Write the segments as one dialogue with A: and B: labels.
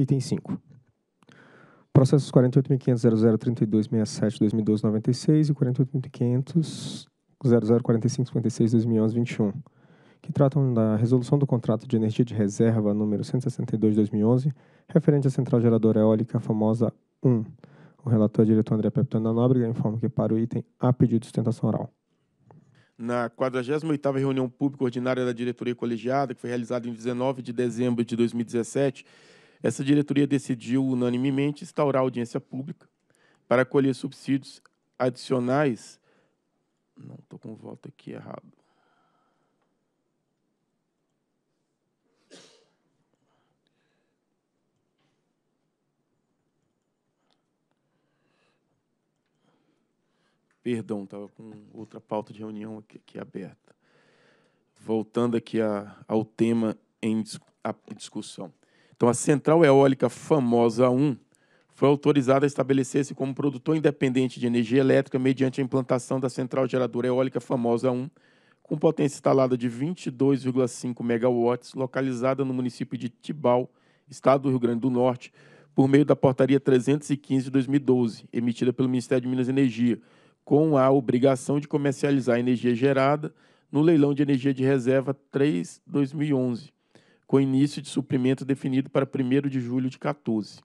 A: Item 5. Processos 48.500.0032.67.2012.96 e 48.500.0045.56.2011.21, que tratam da resolução do contrato de energia de reserva número 162-2011, referente à central geradora eólica famosa 1. O relator diretor André Peptana Nóbrega informa que para o item há pedido de sustentação oral.
B: Na 48ª reunião pública ordinária da diretoria colegiada, que foi realizada em 19 de dezembro de 2017, essa diretoria decidiu unanimemente instaurar audiência pública para acolher subsídios adicionais. Não, estou com o voto aqui errado. Perdão, estava com outra pauta de reunião aqui, aqui aberta. Voltando aqui a, ao tema em a discussão. Então, a Central Eólica Famosa 1 foi autorizada a estabelecer-se como produtor independente de energia elétrica mediante a implantação da Central Geradora Eólica Famosa 1, com potência instalada de 22,5 megawatts, localizada no município de Tibau, estado do Rio Grande do Norte, por meio da Portaria 315 de 2012, emitida pelo Ministério de Minas e Energia, com a obrigação de comercializar a energia gerada no leilão de energia de reserva 3-2011, com início de suprimento definido para 1 de julho de 14.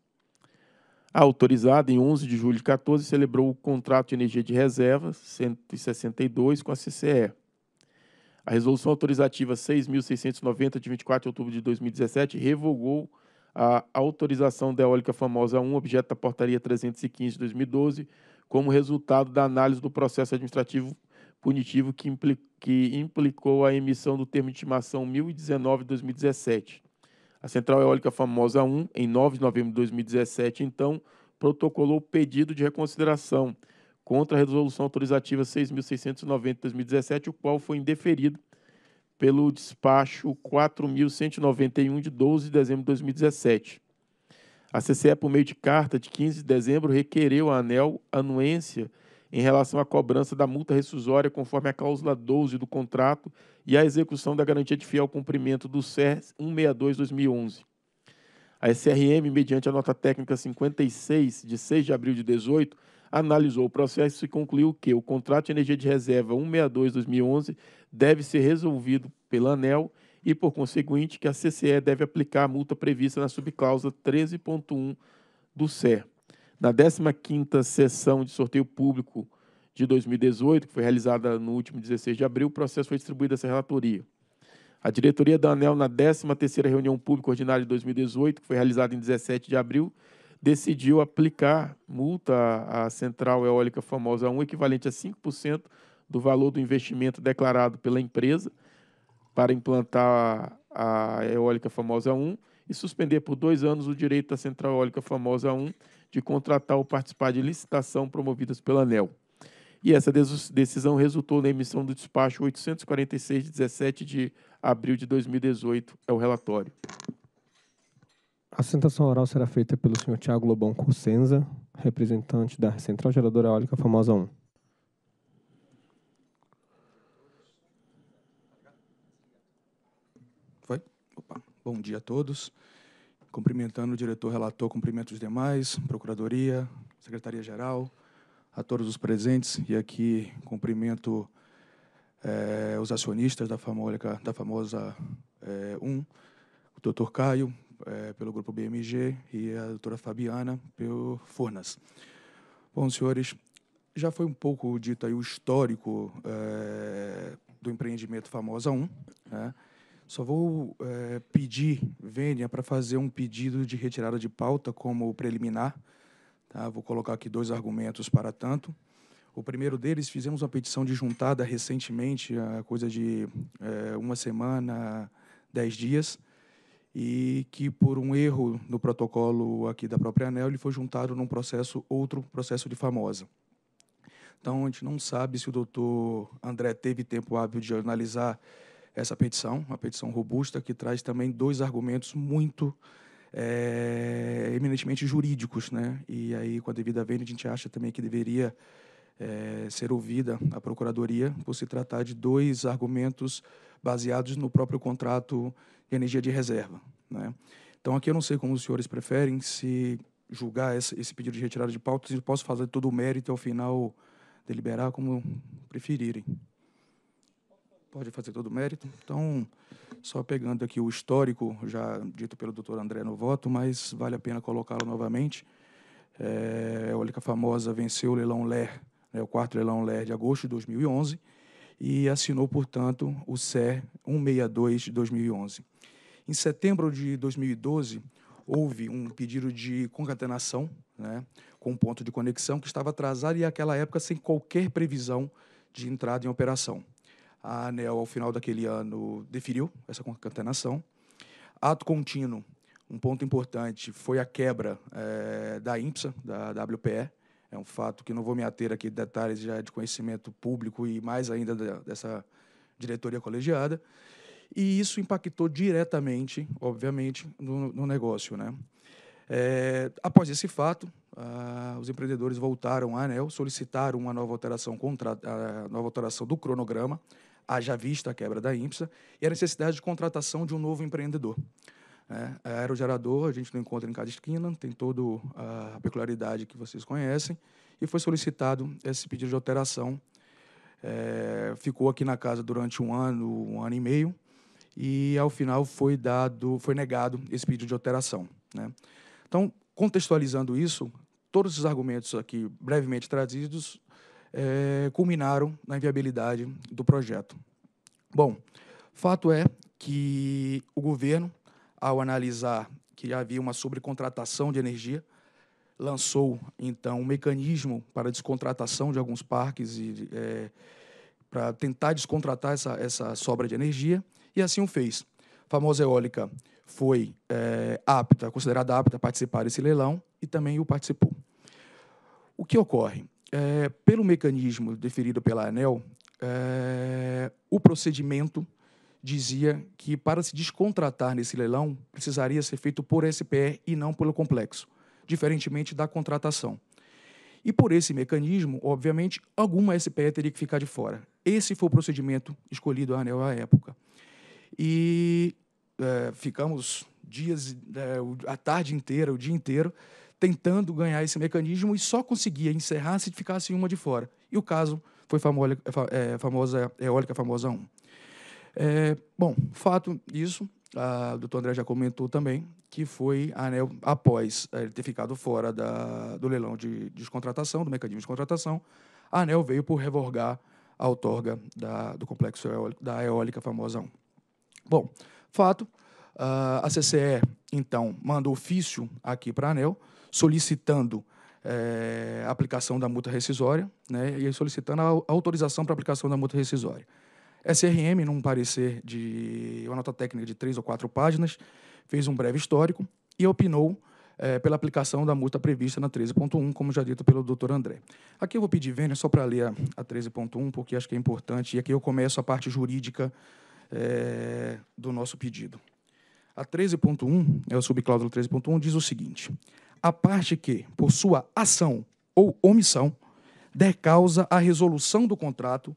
B: A autorizada, em 11 de julho de 14, celebrou o contrato de energia de reserva 162 com a CCE. A resolução autorizativa 6.690, de 24 de outubro de 2017, revogou a autorização da eólica famosa 1, objeto da portaria 315 de 2012, como resultado da análise do processo administrativo punitivo que, impli que implicou a emissão do termo de estimação 1019-2017. A Central Eólica Famosa 1, em 9 de novembro de 2017, então, protocolou pedido de reconsideração contra a Resolução Autorizativa 6.690-2017, o qual foi indeferido pelo despacho 4.191 de 12 de dezembro de 2017. A CCE, por meio de carta de 15 de dezembro, requereu à ANEL anuência em relação à cobrança da multa rescisória conforme a cláusula 12 do contrato e à execução da garantia de fiel cumprimento do CER 162-2011. A SRM, mediante a nota técnica 56, de 6 de abril de 18, analisou o processo e concluiu que o contrato de energia de reserva 162-2011 deve ser resolvido pela ANEL e, por conseguinte, que a CCE deve aplicar a multa prevista na subcláusula 13.1 do CER na 15ª sessão de sorteio público de 2018, que foi realizada no último 16 de abril, o processo foi distribuído a essa relatoria. A diretoria da ANEL, na 13ª reunião pública ordinária de 2018, que foi realizada em 17 de abril, decidiu aplicar multa à Central Eólica Famosa 1, equivalente a 5% do valor do investimento declarado pela empresa para implantar a Eólica Famosa 1 e suspender por dois anos o direito da Central Eólica Famosa 1 de contratar ou participar de licitação promovidas pela ANEL. E essa decisão resultou na emissão do despacho 846 de 17 de abril de 2018, é o relatório.
A: A sustentação oral será feita pelo senhor Tiago Lobão Cursenza representante da Central Geradora Eólica Famosa 1. Foi? Opa. Bom dia a todos cumprimentando o diretor relator, cumprimento os demais, Procuradoria, Secretaria-Geral, a todos os presentes, e aqui cumprimento é, os acionistas da, da famosa 1, eh, um, o doutor Caio, é, pelo grupo BMG, e a doutora Fabiana, pelo Furnas. Bom, senhores, já foi um pouco dito aí o histórico é, do empreendimento Famosa 1, né? Só vou é, pedir vênia para fazer um pedido de retirada de pauta como preliminar. Tá? Vou colocar aqui dois argumentos para tanto. O primeiro deles, fizemos uma petição de juntada recentemente, a coisa de é, uma semana, dez dias, e que por um erro no protocolo aqui da própria ANEL, ele foi juntado num processo, outro processo de famosa. Então, a gente não sabe se o doutor André teve tempo hábil de analisar essa petição, uma petição robusta que traz também dois argumentos muito é, eminentemente jurídicos, né? E aí, com a devida venda, a gente acha também que deveria é, ser ouvida a Procuradoria por se tratar de dois argumentos baseados no próprio contrato de energia de reserva, né? Então, aqui eu não sei como os senhores preferem, se julgar esse pedido de retirada de pauta, se posso fazer todo o mérito ao final deliberar como preferirem pode fazer todo o mérito. Então, só pegando aqui o histórico, já dito pelo doutor André no voto, mas vale a pena colocá-lo novamente. É, a Eólica Famosa venceu o leilão LER, né, o quarto leilão LER de agosto de 2011, e assinou, portanto, o CER 162 de 2011. Em setembro de 2012, houve um pedido de concatenação né, com um ponto de conexão que estava atrasado e, naquela época, sem qualquer previsão de entrada em operação a ANEL, ao final daquele ano, deferiu essa concatenação. Ato contínuo, um ponto importante, foi a quebra é, da IMPSA, da WPE. É um fato que não vou me ater aqui de detalhes já de conhecimento público e mais ainda da, dessa diretoria colegiada. E isso impactou diretamente, obviamente, no, no negócio. Né? É, após esse fato, ah, os empreendedores voltaram à ANEL, solicitaram uma nova alteração, contra, nova alteração do cronograma haja vista a quebra da IMPSA, e a necessidade de contratação de um novo empreendedor. É, é aerogerador, a gente não encontra em cada esquina, tem toda a peculiaridade que vocês conhecem, e foi solicitado esse pedido de alteração. É, ficou aqui na casa durante um ano, um ano e meio, e ao final foi dado, foi negado esse pedido de alteração. Né? Então, contextualizando isso, todos os argumentos aqui brevemente trazidos é, culminaram na inviabilidade do projeto. Bom, fato é que o governo, ao analisar que havia uma sobrecontratação de energia, lançou então um mecanismo para descontratação de alguns parques e é, para tentar descontratar essa, essa sobra de energia e assim o fez. A famosa eólica foi é, apta, considerada apta a participar desse leilão e também o participou. O que ocorre? é, pelo mecanismo deferido pela ANEL, é, o procedimento dizia que para se descontratar nesse leilão precisaria ser feito por SPE e não pelo complexo, diferentemente da contratação. E por esse mecanismo, obviamente, alguma SPE teria que ficar de fora. Esse foi o procedimento escolhido a ANEL à época. E é, ficamos dias, é, a tarde inteira, o dia inteiro, tentando ganhar esse mecanismo e só conseguia encerrar se ficasse uma de fora. E o caso foi é, é, famosa, é, famosa Eólica Famosa 1. É, bom, fato isso, a doutor André já comentou também, que foi a ANEL, após é, ele ter ficado fora da, do leilão de descontratação, do mecanismo de contratação, a ANEL veio por revogar a outorga da, do complexo eólico, da Eólica Famosa 1. Bom, fato, Uh, a CCE, então, manda ofício aqui para a ANEL, solicitando é, eh, a aplicação da multa rescisória né, e solicitando a, autorização para aplicação da multa rescisória. SRM, num parecer de uma nota técnica de três ou quatro páginas, fez um breve histórico e opinou é, pela aplicação da multa prevista na 13.1, como já dito pelo doutor André. Aqui eu vou pedir vênia só para ler a, a 13.1, porque acho que é importante, e aqui eu começo a parte jurídica é, do nosso pedido. A 13.1, é o subcláusula 13.1, diz o seguinte: a parte que, por sua ação ou omissão, der causa à resolução do contrato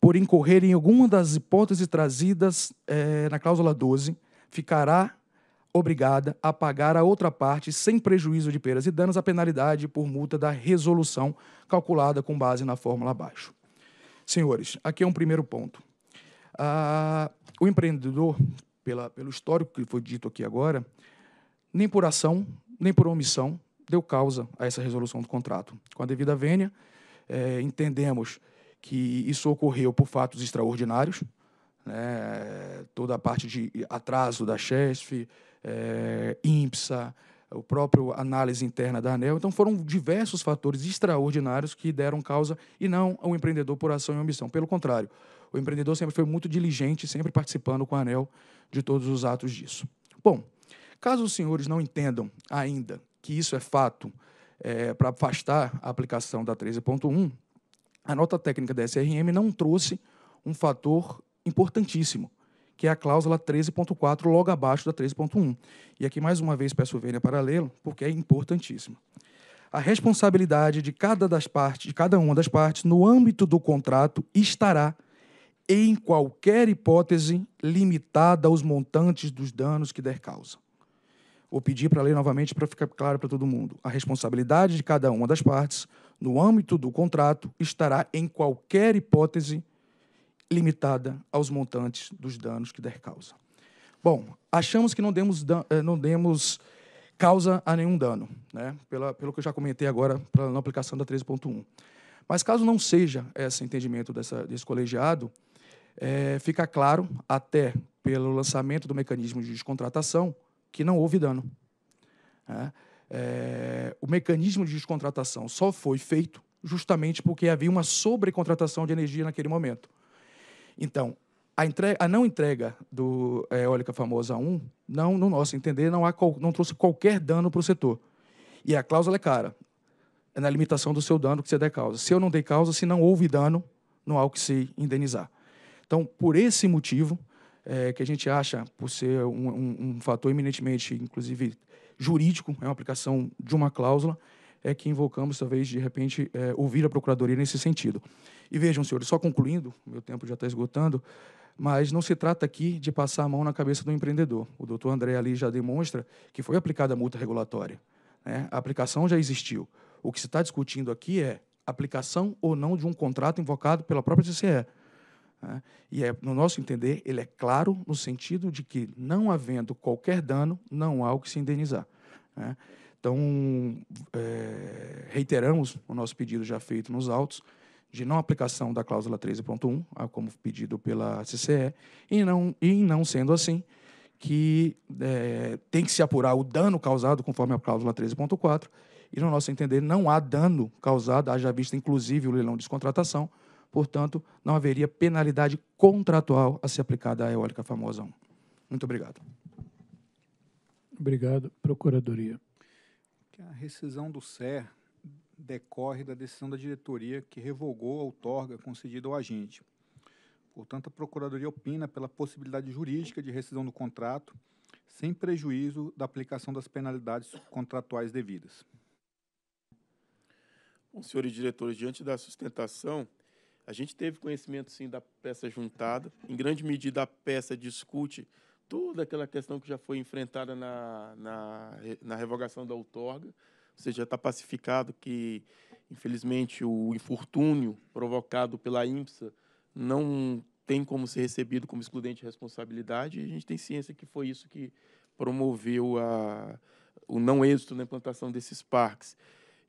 A: por incorrer em alguma das hipóteses trazidas é, na cláusula 12, ficará obrigada a pagar a outra parte, sem prejuízo de perdas e danos, a penalidade por multa da resolução calculada com base na fórmula abaixo. Senhores, aqui é um primeiro ponto. Ah, o empreendedor pela, pelo histórico que foi dito aqui agora, nem por ação, nem por omissão, deu causa a essa resolução do contrato. Com a devida vênia, é, entendemos que isso ocorreu por fatos extraordinários, né, toda a parte de atraso da CHESF, é, IMPSA, o próprio análise interna da ANEL. Então, foram diversos fatores extraordinários que deram causa, e não ao empreendedor por ação e omissão. Pelo contrário, o empreendedor sempre foi muito diligente, sempre participando com o ANEL de todos os atos disso. Bom, caso os senhores não entendam ainda que isso é fato é, para afastar a aplicação da 13.1, a nota técnica da SRM não trouxe um fator importantíssimo, que é a cláusula 13.4, logo abaixo da 13.1. E aqui, mais uma vez, peço vênia paralelo, porque é importantíssimo. A responsabilidade de cada das partes, de cada uma das partes, no âmbito do contrato, estará em qualquer hipótese, limitada aos montantes dos danos que der causa. Vou pedir para ler novamente para ficar claro para todo mundo. A responsabilidade de cada uma das partes, no âmbito do contrato, estará em qualquer hipótese limitada aos montantes dos danos que der causa. Bom, achamos que não demos, eh, não demos causa a nenhum dano, né? Pelo pelo que eu já comentei agora pela, na aplicação da 13.1. Mas caso não seja esse entendimento dessa, desse colegiado, é, fica claro, até pelo lançamento do mecanismo de descontratação, que não houve dano. É, é, o mecanismo de descontratação só foi feito justamente porque havia uma sobrecontratação de energia naquele momento. Então, a, entrega, a não entrega do é, Eólica Famosa 1, não, no nosso entender, não, há, não trouxe qualquer dano para o setor. E a cláusula é cara. É na limitação do seu dano que você der causa. Se eu não dei causa, se não houve dano, não há o que se indenizar. Então, por esse motivo, é, que a gente acha, por ser um, um, um, fator eminentemente, inclusive jurídico, é uma aplicação de uma cláusula, é que invocamos, talvez, de repente, é, ouvir a Procuradoria nesse sentido. E vejam, senhores, só concluindo, meu tempo já está esgotando, mas não se trata aqui de passar a mão na cabeça do empreendedor. O doutor André ali já demonstra que foi aplicada a multa regulatória. Né? A aplicação já existiu. O que se está discutindo aqui é aplicação ou não de um contrato invocado pela própria CCE. Né? E, é, no nosso entender, ele é claro no sentido de que, não havendo qualquer dano, não há o que se indenizar. Né? Então, é, reiteramos o nosso pedido já feito nos autos de não aplicação da cláusula 13.1, como pedido pela CCE, e não, e não sendo assim, que é, tem que se apurar o dano causado conforme a cláusula 13.4, e no nosso entender não há dano causado, haja vista inclusive o leilão de descontratação, portanto, não haveria penalidade contratual a ser aplicada à eólica famosa 1. Muito obrigado. Obrigado, Procuradoria. A rescisão do SER decorre da decisão da diretoria que revogou a outorga concedida ao agente. Portanto, a Procuradoria opina pela possibilidade jurídica de rescisão do contrato, sem prejuízo da aplicação das penalidades
B: contratuais devidas. Bom, senhores diretores, diante da sustentação a gente teve conhecimento, sim, da peça juntada. Em grande medida, a peça discute toda aquela questão que já foi enfrentada na, na, na revogação da outorga. Ou seja, está pacificado que, infelizmente, o infortúnio provocado pela IMSA não tem como ser recebido como excludente de responsabilidade. E a gente tem ciência que foi isso que promoveu a, o não êxito na implantação desses parques.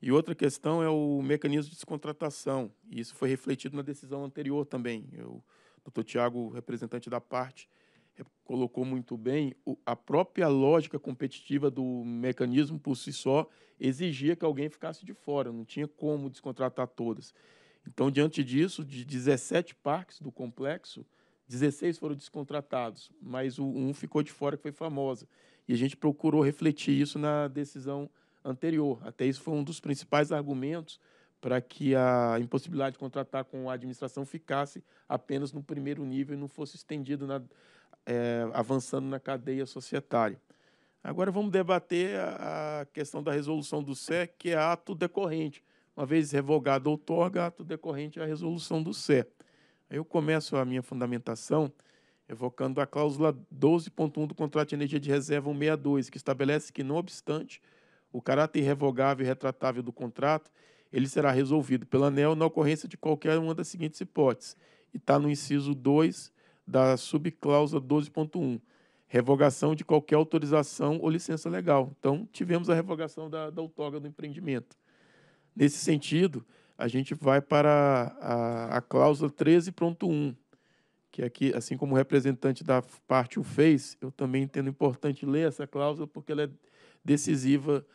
B: E outra questão é o mecanismo de descontratação. E isso foi refletido na decisão anterior também. Eu, o doutor Tiago, representante da parte, é, colocou muito bem o, a própria lógica competitiva do mecanismo por si só exigia que alguém ficasse de fora, não tinha como descontratar todas. Então, diante disso, de 17 parques do complexo, 16 foram descontratados, mas o, um ficou de fora que foi famosa. E a gente procurou refletir isso na decisão anterior anterior. Até isso foi um dos principais argumentos para que a impossibilidade de contratar com a administração ficasse apenas no primeiro nível e não fosse estendido na, é, avançando na cadeia societária. Agora vamos debater a questão da resolução do SE, que é ato decorrente. Uma vez revogado a outorga, ato decorrente é a resolução do SE. Eu começo a minha fundamentação evocando a cláusula 12.1 do contrato de energia de reserva 162, que estabelece que, não obstante o caráter irrevogável e retratável do contrato, ele será resolvido pela ANEL na ocorrência de qualquer uma das seguintes hipóteses. E está no inciso 2 da subcláusula 12.1, revogação de qualquer autorização ou licença legal. Então, tivemos a revogação da, da outorga do empreendimento. Nesse sentido, a gente vai para a, a cláusula 13.1, que aqui, é assim como o representante da parte o fez, eu também entendo importante ler essa cláusula porque ela é decisiva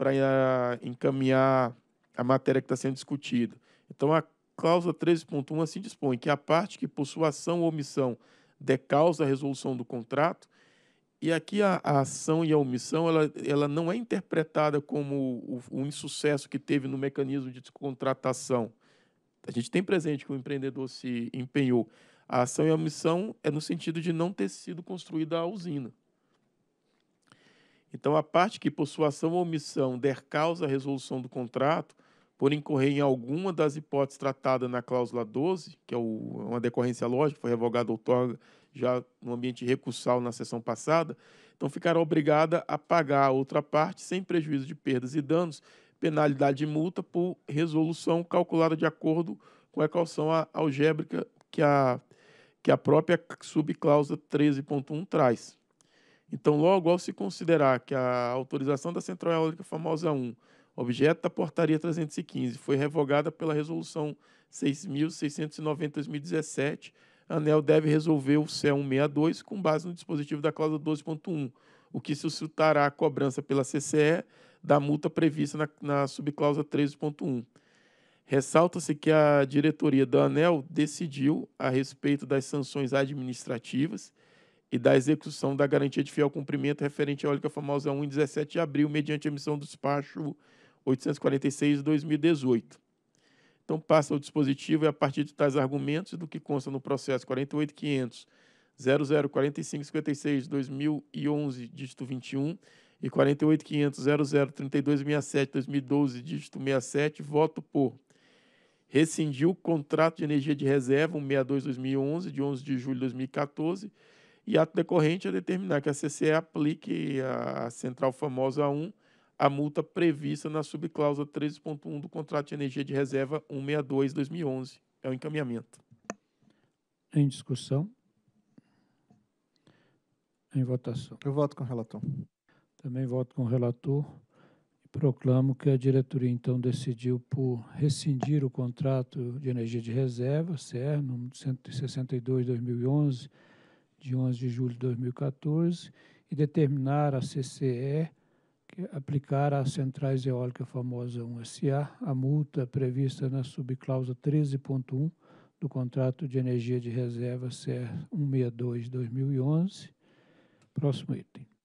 B: para eh, encaminhar a matéria que está sendo discutida. Então, a cláusula 13.1 assim dispõe que a parte que, por sua ação ou omissão, de causa à resolução do contrato, e aqui a, a, ação e a omissão, ela, ela não é interpretada como o, o, o insucesso que teve no mecanismo de contratação. A gente tem presente que o empreendedor se empenhou. A ação e a omissão é no sentido de não ter sido construída a usina. Então, a parte que, por sua ação ou omissão, der causa à resolução do contrato, por incorrer em alguma das hipóteses tratadas na cláusula 12, que é o, uma decorrência lógica, foi revogada a outorga já no ambiente recursal na sessão passada, então ficará obrigada a pagar a outra parte, sem prejuízo de perdas e danos, penalidade de multa por resolução calculada de acordo com a equação algébrica que a, que a própria subcláusula 13.1 traz. Então, logo ao se considerar que a autorização da Central Eólica Famosa 1, objeto da Portaria 315, foi revogada pela Resolução 6.690-2017, a ANEL deve resolver o CE 162 com base no dispositivo da cláusula 12.1, o que suscitará a cobrança pela CCE da multa prevista na, na subcláusula 13.1. Ressalta-se que a diretoria da ANEL decidiu a respeito das sanções administrativas e da execução da garantia de fiel cumprimento referente à eólica famosa 1 em 17 de abril, mediante emissão do despacho 846-2018. Então, passa o dispositivo e, a partir de tais argumentos do que consta no processo 48500 2011, dígito 21, e 48500 2012, dígito 67, voto por rescindiu o contrato de energia de reserva 162 2011 de 11 de julho de 2014, e ato decorrente é determinar que a CCE aplique à Central Famosa 1 a multa prevista na subcláusula 13.1 do contrato de energia de reserva 162-2011. É o encaminhamento.
A: Em discussão? Em votação. Eu voto com o relator. Também voto com o relator. Proclamo que a diretoria, então, decidiu por rescindir o contrato de energia de reserva, CER, número 162-2011, de 11 de julho de 2014 e determinar a CCE aplicar às centrais eólicas famosa 1 SA a multa prevista na subcláusula 13.1 do contrato de energia de reserva CER 162-2011. Próximo item.